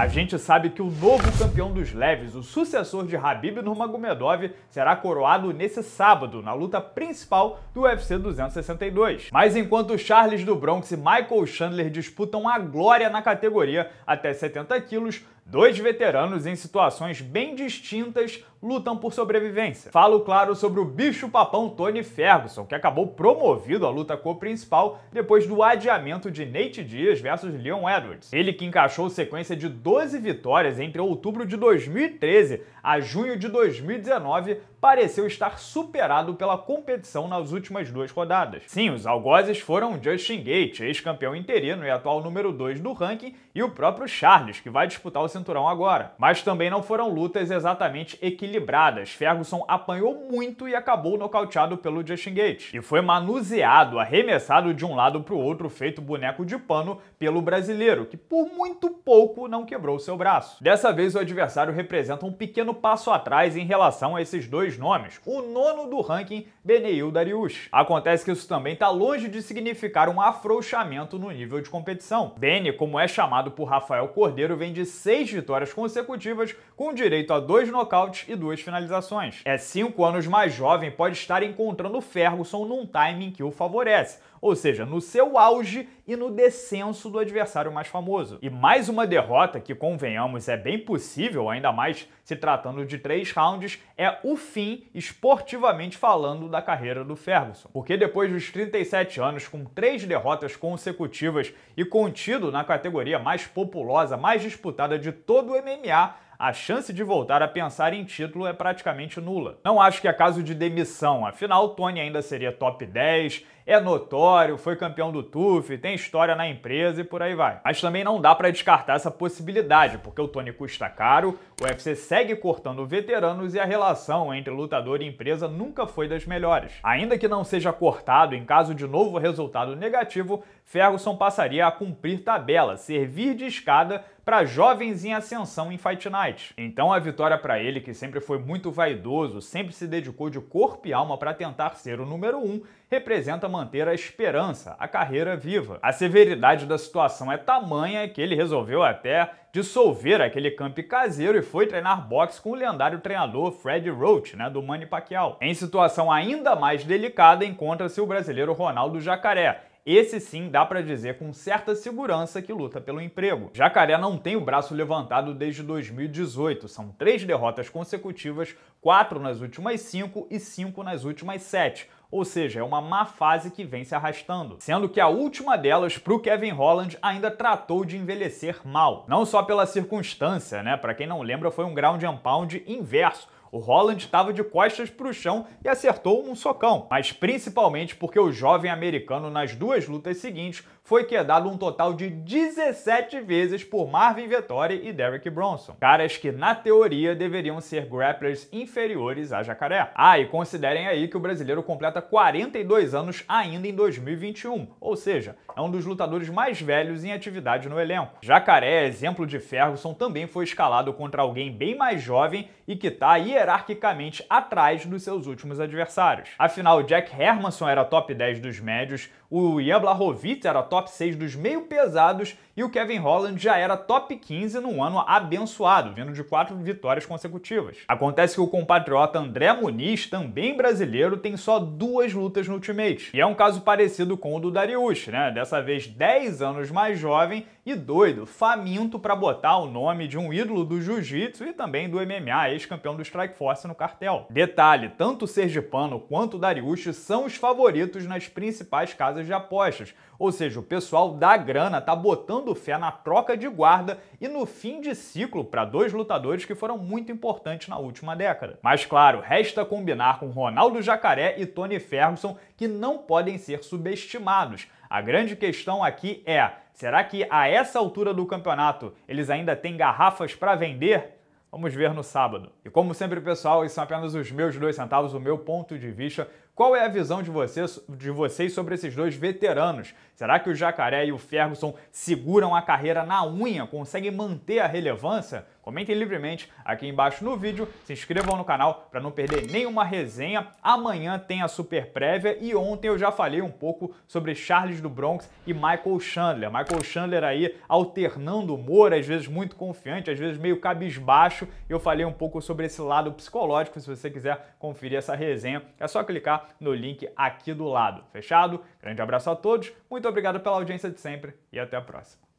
A gente sabe que o novo campeão dos leves, o sucessor de Habib Nurmagomedov, será coroado nesse sábado, na luta principal do UFC 262. Mas enquanto Charles do Bronx e Michael Chandler disputam a glória na categoria até 70 quilos, Dois veteranos em situações bem distintas lutam por sobrevivência. Falo, claro, sobre o bicho-papão Tony Ferguson, que acabou promovido à luta co-principal depois do adiamento de Nate Diaz versus Leon Edwards. Ele que encaixou sequência de 12 vitórias entre outubro de 2013 a junho de 2019 pareceu estar superado pela competição nas últimas duas rodadas. Sim, os algozes foram Justin Gate, ex-campeão interino e atual número 2 do ranking, e o próprio Charles, que vai disputar o cinturão agora. Mas também não foram lutas exatamente equilibradas. Ferguson apanhou muito e acabou nocauteado pelo Justin Gate. E foi manuseado, arremessado de um lado para o outro, feito boneco de pano pelo brasileiro, que por muito pouco não quebrou seu braço. Dessa vez o adversário representa um pequeno passo atrás em relação a esses dois nomes, o nono do ranking Beneil Dariush. Acontece que isso também está longe de significar um afrouxamento no nível de competição. Bene, como é chamado por Rafael Cordeiro, vem de seis vitórias consecutivas, com direito a dois nocautes e duas finalizações. É cinco anos mais jovem, pode estar encontrando Ferguson num timing que o favorece ou seja, no seu auge e no descenso do adversário mais famoso. E mais uma derrota que, convenhamos, é bem possível, ainda mais se tratando de três rounds, é o fim, esportivamente falando, da carreira do Ferguson. Porque depois dos 37 anos, com três derrotas consecutivas e contido na categoria mais populosa, mais disputada de todo o MMA, a chance de voltar a pensar em título é praticamente nula. Não acho que é caso de demissão, afinal Tony ainda seria top 10, é notório, foi campeão do TUF, tem história na empresa e por aí vai. Mas também não dá para descartar essa possibilidade, porque o Tony custa caro, o UFC segue cortando veteranos e a relação entre lutador e empresa nunca foi das melhores. Ainda que não seja cortado em caso de novo resultado negativo, Ferguson passaria a cumprir tabela, servir de escada para jovens em ascensão em Fight Night. Então a vitória para ele, que sempre foi muito vaidoso, sempre se dedicou de corpo e alma para tentar ser o número um, representa manter a esperança, a carreira viva. A severidade da situação é tamanha que ele resolveu até dissolver aquele campi caseiro e foi treinar boxe com o lendário treinador Fred Roach, né, do Manny Pacquiao. Em situação ainda mais delicada encontra-se o brasileiro Ronaldo Jacaré, esse sim dá para dizer com certa segurança que luta pelo emprego. Jacaré não tem o braço levantado desde 2018, são três derrotas consecutivas, quatro nas últimas cinco e cinco nas últimas sete ou seja, é uma má fase que vem se arrastando. Sendo que a última delas, para o Kevin Holland, ainda tratou de envelhecer mal. Não só pela circunstância, né? Para quem não lembra, foi um ground and pound inverso o Holland estava de costas para o chão e acertou um socão, mas principalmente porque o jovem americano nas duas lutas seguintes foi quedado um total de 17 vezes por Marvin Vettori e Derrick Bronson, caras que na teoria deveriam ser grapplers inferiores a Jacaré. Ah, e considerem aí que o brasileiro completa 42 anos ainda em 2021, ou seja, é um dos lutadores mais velhos em atividade no elenco. Jacaré, exemplo de Ferguson, também foi escalado contra alguém bem mais jovem e que está hierarquicamente atrás dos seus últimos adversários. Afinal, Jack Hermanson era top 10 dos médios, o Ian era top 6 dos meio pesados e o Kevin Holland já era top 15 num ano abençoado, vindo de quatro vitórias consecutivas. Acontece que o compatriota André Muniz, também brasileiro, tem só duas lutas no Ultimate. E é um caso parecido com o do Darius, né? Dessa vez 10 anos mais jovem e doido, faminto para botar o nome de um ídolo do jiu-jitsu e também do MMA, ex-campeão do Strikeforce no cartel. Detalhe, tanto o Sergipano quanto o Darius são os favoritos nas principais casas casas de apostas. Ou seja, o pessoal da grana tá botando fé na troca de guarda e no fim de ciclo para dois lutadores que foram muito importantes na última década. Mas claro, resta combinar com Ronaldo Jacaré e Tony Ferguson que não podem ser subestimados. A grande questão aqui é: será que a essa altura do campeonato eles ainda têm garrafas para vender? Vamos ver no sábado. E como sempre, pessoal, esses são apenas os meus dois centavos, o meu ponto de vista. Qual é a visão de vocês, de vocês sobre esses dois veteranos? Será que o Jacaré e o Ferguson seguram a carreira na unha, conseguem manter a relevância? Comentem livremente aqui embaixo no vídeo, se inscrevam no canal para não perder nenhuma resenha. Amanhã tem a super prévia e ontem eu já falei um pouco sobre Charles do Bronx e Michael Chandler. Michael Chandler aí alternando humor, às vezes muito confiante, às vezes meio cabisbaixo. Eu falei um pouco sobre esse lado psicológico, se você quiser conferir essa resenha, é só clicar no link aqui do lado. Fechado? Grande abraço a todos, muito obrigado pela audiência de sempre e até a próxima.